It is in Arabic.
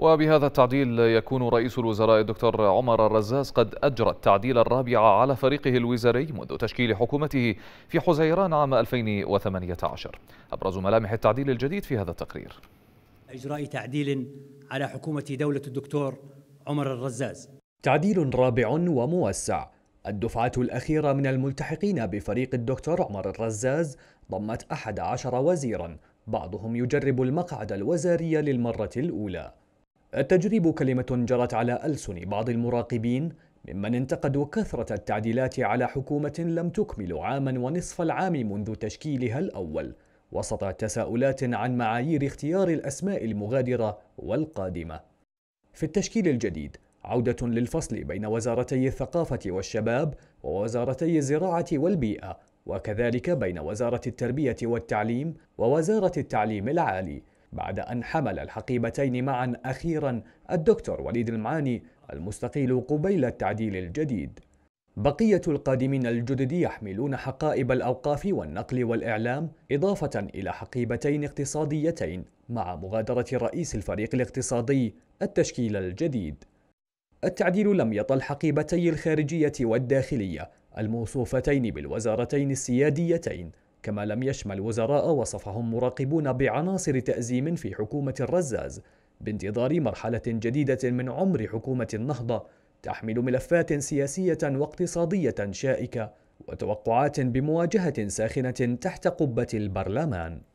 وبهذا التعديل يكون رئيس الوزراء الدكتور عمر الرزاز قد أجرى التعديل الرابع على فريقه الوزاري منذ تشكيل حكومته في حزيران عام 2018 أبرز ملامح التعديل الجديد في هذا التقرير إجراء تعديل على حكومة دولة الدكتور عمر الرزاز تعديل رابع وموسع الدفعة الأخيرة من الملتحقين بفريق الدكتور عمر الرزاز ضمت أحد عشر وزيرا بعضهم يجرب المقعد الوزاري للمرة الأولى التجريب كلمة جرت على ألسن بعض المراقبين ممن انتقدوا كثرة التعديلات على حكومة لم تكمل عاما ونصف العام منذ تشكيلها الأول وسط تساؤلات عن معايير اختيار الأسماء المغادرة والقادمة في التشكيل الجديد عودة للفصل بين وزارتي الثقافة والشباب ووزارتي الزراعة والبيئة وكذلك بين وزارة التربية والتعليم ووزارة التعليم العالي بعد أن حمل الحقيبتين معا أخيرا الدكتور وليد المعاني المستقيل قبيل التعديل الجديد بقية القادمين الجدد يحملون حقائب الأوقاف والنقل والإعلام إضافة إلى حقيبتين اقتصاديتين مع مغادرة رئيس الفريق الاقتصادي التشكيل الجديد التعديل لم يطل حقيبتي الخارجية والداخلية الموصوفتين بالوزارتين السياديتين كما لم يشمل وزراء وصفهم مراقبون بعناصر تأزيم في حكومة الرزاز بانتظار مرحلة جديدة من عمر حكومة النهضة تحمل ملفات سياسية واقتصادية شائكة وتوقعات بمواجهة ساخنة تحت قبة البرلمان